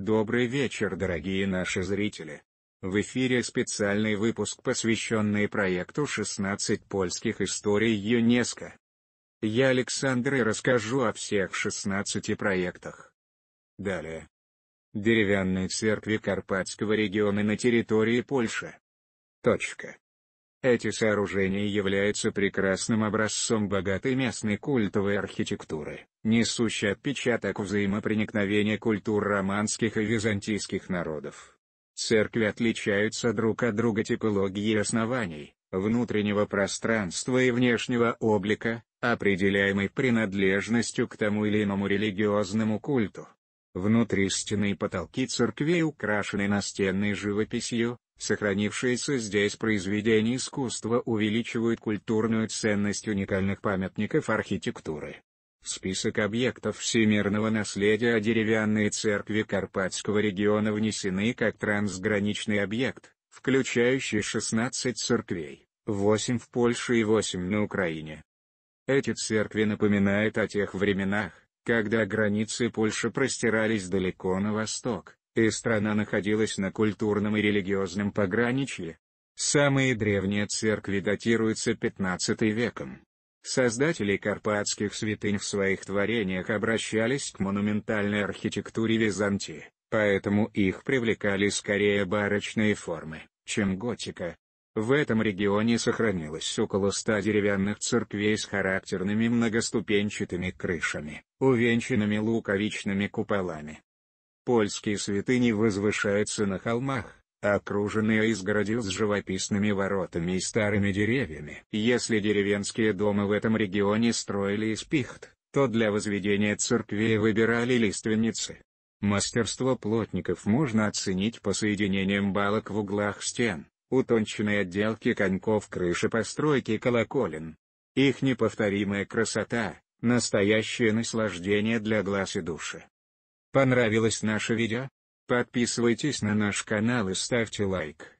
Добрый вечер, дорогие наши зрители! В эфире специальный выпуск, посвященный проекту «16 польских историй ЮНЕСКО». Я Александр и расскажу о всех 16 проектах. Далее. Деревянные церкви Карпатского региона на территории Польши. Точка. Эти сооружения являются прекрасным образцом богатой местной культовой архитектуры, несущей отпечаток взаимопроникновения культур романских и византийских народов. Церкви отличаются друг от друга типологией оснований, внутреннего пространства и внешнего облика, определяемой принадлежностью к тому или иному религиозному культу. Внутри стены и потолки церквей украшены настенной живописью, Сохранившиеся здесь произведения искусства увеличивают культурную ценность уникальных памятников архитектуры. Список объектов всемирного наследия о деревянной церкви Карпатского региона внесены как трансграничный объект, включающий 16 церквей, 8 в Польше и 8 на Украине. Эти церкви напоминают о тех временах, когда границы Польши простирались далеко на восток, и страна находилась на культурном и религиозном пограничье. Самые древние церкви датируются 15 веком. Создатели карпатских святынь в своих творениях обращались к монументальной архитектуре Византии, поэтому их привлекали скорее барочные формы, чем готика. В этом регионе сохранилось около ста деревянных церквей с характерными многоступенчатыми крышами, увенчанными луковичными куполами. Польские святыни возвышаются на холмах, окруженные изгородью с живописными воротами и старыми деревьями. Если деревенские дома в этом регионе строили из пихт, то для возведения церквей выбирали лиственницы. Мастерство плотников можно оценить по соединениям балок в углах стен, утонченной отделке коньков крыши постройки колоколен. Их неповторимая красота, настоящее наслаждение для глаз и души. Понравилось наше видео? Подписывайтесь на наш канал и ставьте лайк.